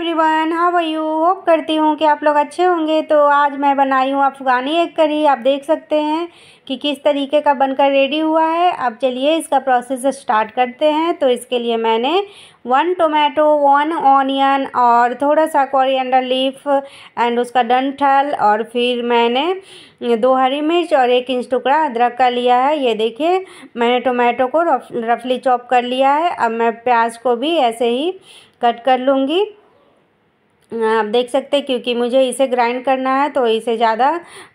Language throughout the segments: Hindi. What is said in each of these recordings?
everyone how are you hope करती हूँ कि आप लोग अच्छे होंगे तो आज मैं बनाई हूँ अफ़गानी एग करी आप देख सकते हैं कि किस तरीके का बनकर रेडी हुआ है अब चलिए इसका प्रोसेस स्टार्ट करते हैं तो इसके लिए मैंने वन टोमेटो वन ऑनियन और थोड़ा सा कोरिएंडर लीफ एंड उसका डंठल और फिर मैंने दो हरी मिर्च और एक इंच टुकड़ा अदरक का लिया है ये देखिए मैंने टोमेटो को रफ रफली चॉप कर लिया है अब मैं प्याज को भी ऐसे ही कट कर लूँगी आप देख सकते हैं क्योंकि मुझे इसे ग्राइंड करना है तो इसे ज़्यादा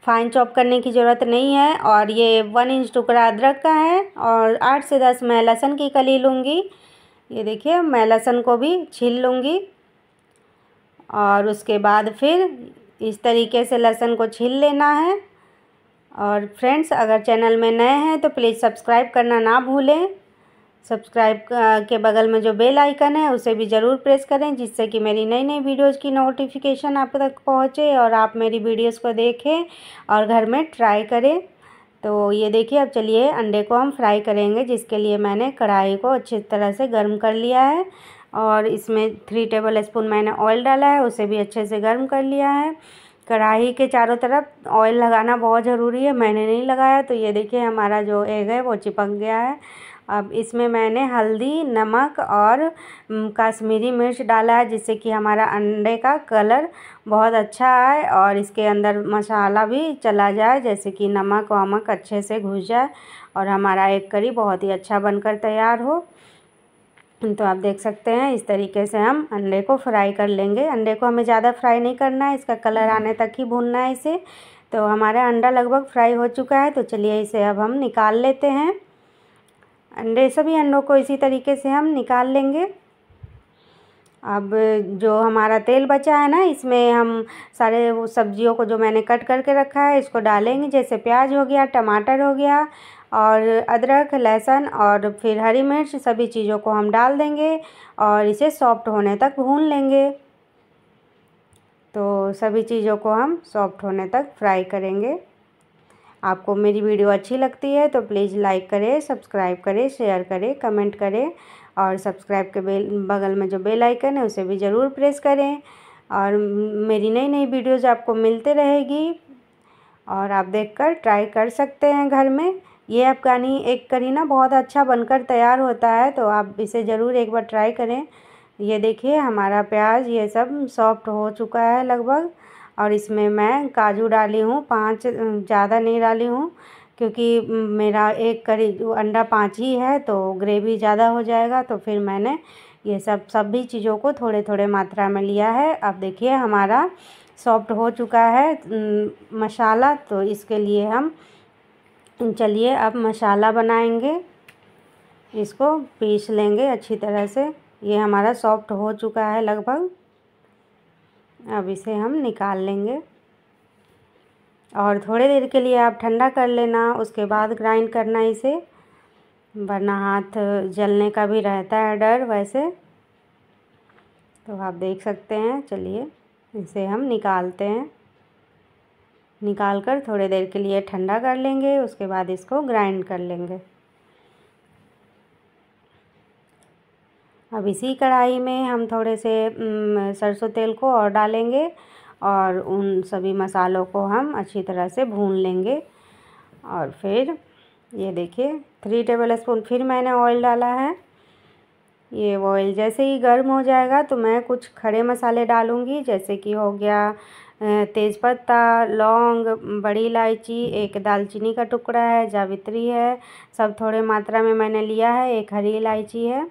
फाइन चॉप करने की ज़रूरत नहीं है और ये वन इंच टुकड़ा अदरक का है और आठ से दस मैं लहसुन की कली लूँगी ये देखिए मैं लहसुन को भी छील लूँगी और उसके बाद फिर इस तरीके से लहसुन को छील लेना है और फ्रेंड्स अगर चैनल में नए हैं तो प्लीज़ सब्सक्राइब करना ना भूलें सब्सक्राइब के बगल में जो बेल आइकन है उसे भी ज़रूर प्रेस करें जिससे कि मेरी नई नई वीडियोज़ की नोटिफिकेशन आप तक पहुँचे और आप मेरी वीडियोज़ को देखें और घर में ट्राई करें तो ये देखिए अब चलिए अंडे को हम फ्राई करेंगे जिसके लिए मैंने कढ़ाई को अच्छी तरह से गर्म कर लिया है और इसमें थ्री टेबल स्पून मैंने ऑयल डाला है उसे भी अच्छे से गर्म कर लिया है कढ़ाई के चारों तरफ ऑयल लगाना बहुत ज़रूरी है मैंने नहीं लगाया तो ये देखिए हमारा जो एग है वो चिपक गया है अब इसमें मैंने हल्दी नमक और कश्मीरी मिर्च डाला है जिससे कि हमारा अंडे का कलर बहुत अच्छा आए और इसके अंदर मसाला भी चला जाए जैसे कि नमक वमक अच्छे से घुस जाए और हमारा एक करी बहुत ही अच्छा बनकर तैयार हो तो आप देख सकते हैं इस तरीके से हम अंडे को फ्राई कर लेंगे अंडे को हमें ज़्यादा फ्राई नहीं करना है इसका कलर आने तक ही भूनना है इसे तो हमारा अंडा लगभग फ्राई हो चुका है तो चलिए इसे अब हम निकाल लेते हैं अंडे सभी अंडों को इसी तरीके से हम निकाल लेंगे अब जो हमारा तेल बचा है ना इसमें हम सारे वो सब्जियों को जो मैंने कट करके रखा है इसको डालेंगे जैसे प्याज हो गया टमाटर हो गया और अदरक लहसुन और फिर हरी मिर्च सभी चीज़ों को हम डाल देंगे और इसे सॉफ्ट होने तक भून लेंगे तो सभी चीज़ों को हम सॉफ्ट होने तक फ्राई करेंगे आपको मेरी वीडियो अच्छी लगती है तो प्लीज़ लाइक करें सब्सक्राइब करें शेयर करें कमेंट करें और सब्सक्राइब के बेल बगल में जो बेल आइकन है उसे भी ज़रूर प्रेस करें और मेरी नई नई वीडियोज़ आपको मिलते रहेगी और आप देखकर ट्राई कर सकते हैं घर में ये अफगानी एक करीना बहुत अच्छा बनकर तैयार होता है तो आप इसे ज़रूर एक बार ट्राई करें ये देखिए हमारा प्याज ये सब सॉफ्ट हो चुका है लगभग और इसमें मैं काजू डाली हूँ पाँच ज़्यादा नहीं डाली हूँ क्योंकि मेरा एक करी अंडा पाँच ही है तो ग्रेवी ज़्यादा हो जाएगा तो फिर मैंने ये सब सभी चीज़ों को थोड़े थोड़े मात्रा में लिया है अब देखिए हमारा सॉफ्ट हो चुका है मसाला तो इसके लिए हम चलिए अब मसाला बनाएंगे इसको पीस लेंगे अच्छी तरह से ये हमारा सॉफ्ट हो चुका है लगभग अब इसे हम निकाल लेंगे और थोड़ी देर के लिए आप ठंडा कर लेना उसके बाद ग्राइंड करना इसे वरना हाथ जलने का भी रहता है डर वैसे तो आप देख सकते हैं चलिए इसे हम निकालते हैं निकाल कर थोड़ी देर के लिए ठंडा कर लेंगे उसके बाद इसको ग्राइंड कर लेंगे अब इसी कढ़ाई में हम थोड़े से सरसों तेल को और डालेंगे और उन सभी मसालों को हम अच्छी तरह से भून लेंगे और फिर ये देखिए थ्री टेबल स्पून फिर मैंने ऑयल डाला है ये ऑयल जैसे ही गर्म हो जाएगा तो मैं कुछ खड़े मसाले डालूँगी जैसे कि हो गया तेज़पत्ता लौंग बड़ी इलायची एक दालचीनी का टुकड़ा है जावित्री है सब थोड़े मात्रा में मैंने लिया है एक हरी इलायची है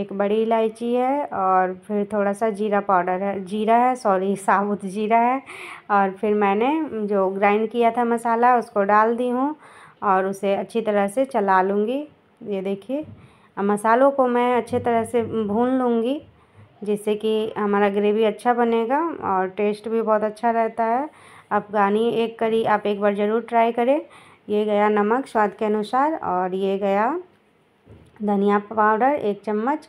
एक बड़ी इलायची है और फिर थोड़ा सा जीरा पाउडर है जीरा है सॉरी साबुत जीरा है और फिर मैंने जो ग्राइंड किया था मसाला उसको डाल दी हूँ और उसे अच्छी तरह से चला लूँगी ये देखिए मसालों को मैं अच्छे तरह से भून लूँगी जिससे कि हमारा ग्रेवी अच्छा बनेगा और टेस्ट भी बहुत अच्छा रहता है अफ़गानी एक करी आप एक बार ज़रूर ट्राई करें ये गया नमक स्वाद के अनुसार और ये गया धनिया पाउडर एक चम्मच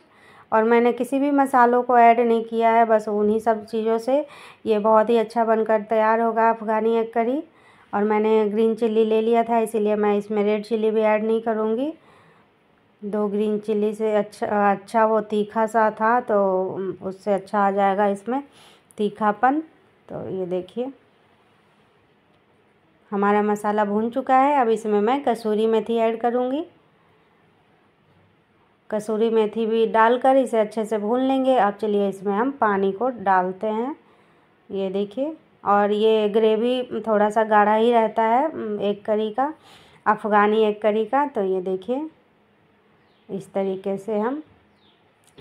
और मैंने किसी भी मसालों को ऐड नहीं किया है बस उन्हीं सब चीज़ों से ये बहुत ही अच्छा बनकर तैयार होगा अफ़गानी एग करी और मैंने ग्रीन चिल्ली ले लिया था इसीलिए मैं इसमें रेड चिल्ली भी ऐड नहीं करूँगी दो ग्रीन चिल्ली से अच्छा अच्छा वो तीखा सा था तो उससे अच्छा आ जाएगा इसमें तीखापन तो ये देखिए हमारा मसाला भून चुका है अब इसमें मैं कसूरी मेथी ऐड करूँगी कसूरी मेथी भी डालकर इसे अच्छे से भून लेंगे अब चलिए इसमें हम पानी को डालते हैं ये देखिए और ये ग्रेवी थोड़ा सा गाढ़ा ही रहता है एक करी का अफ़गानी एक करी का तो ये देखिए इस तरीके से हम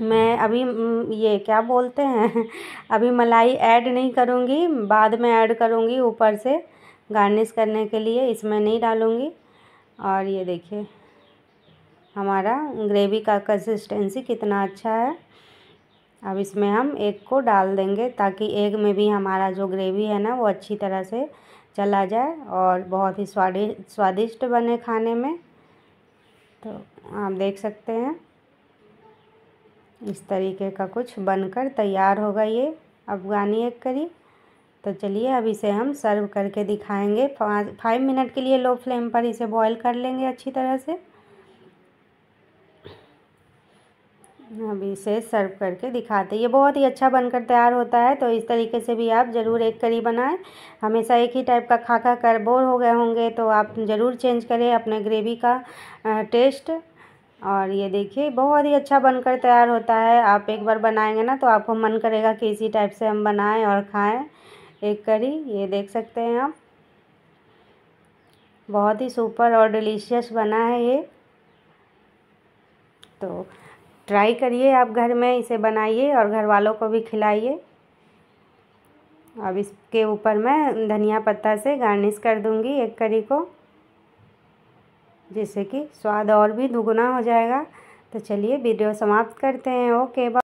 मैं अभी ये क्या बोलते हैं अभी मलाई ऐड नहीं करूँगी बाद में ऐड करूँगी ऊपर से गार्निश करने के लिए इसमें नहीं डालूँगी और ये देखिए हमारा ग्रेवी का कंसिस्टेंसी कितना अच्छा है अब इसमें हम एग को डाल देंगे ताकि एग में भी हमारा जो ग्रेवी है ना वो अच्छी तरह से चला जाए और बहुत ही स्वादिष्ट स्वादिष्ट बने खाने में तो आप देख सकते हैं इस तरीके का कुछ बनकर तैयार होगा ये अफ़गानी एग करी तो चलिए अब इसे हम सर्व करके दिखाएंगे फाइव मिनट के लिए लो फ्लेम पर इसे बॉईल कर लेंगे अच्छी तरह से अभी इसे सर्व करके दिखाते ये बहुत ही अच्छा बनकर तैयार होता है तो इस तरीके से भी आप ज़रूर एक करी बनाएं हमेशा एक ही टाइप का खा खा कर बोर हो गए होंगे तो आप ज़रूर चेंज करें अपने ग्रेवी का टेस्ट और ये देखिए बहुत ही अच्छा बनकर तैयार होता है आप एक बार बनाएंगे ना तो आपको मन करेगा कि इसी टाइप से हम बनाएं और खाएं एक करी ये देख सकते हैं आप बहुत ही सुपर और डिलीशियस बना है ये तो ट्राई करिए आप घर में इसे बनाइए और घर वालों को भी खिलाइए अब इसके ऊपर मैं धनिया पत्ता से गार्निश कर दूंगी एक करी को जिससे कि स्वाद और भी दुगुना हो जाएगा तो चलिए वीडियो समाप्त करते हैं ओके बाय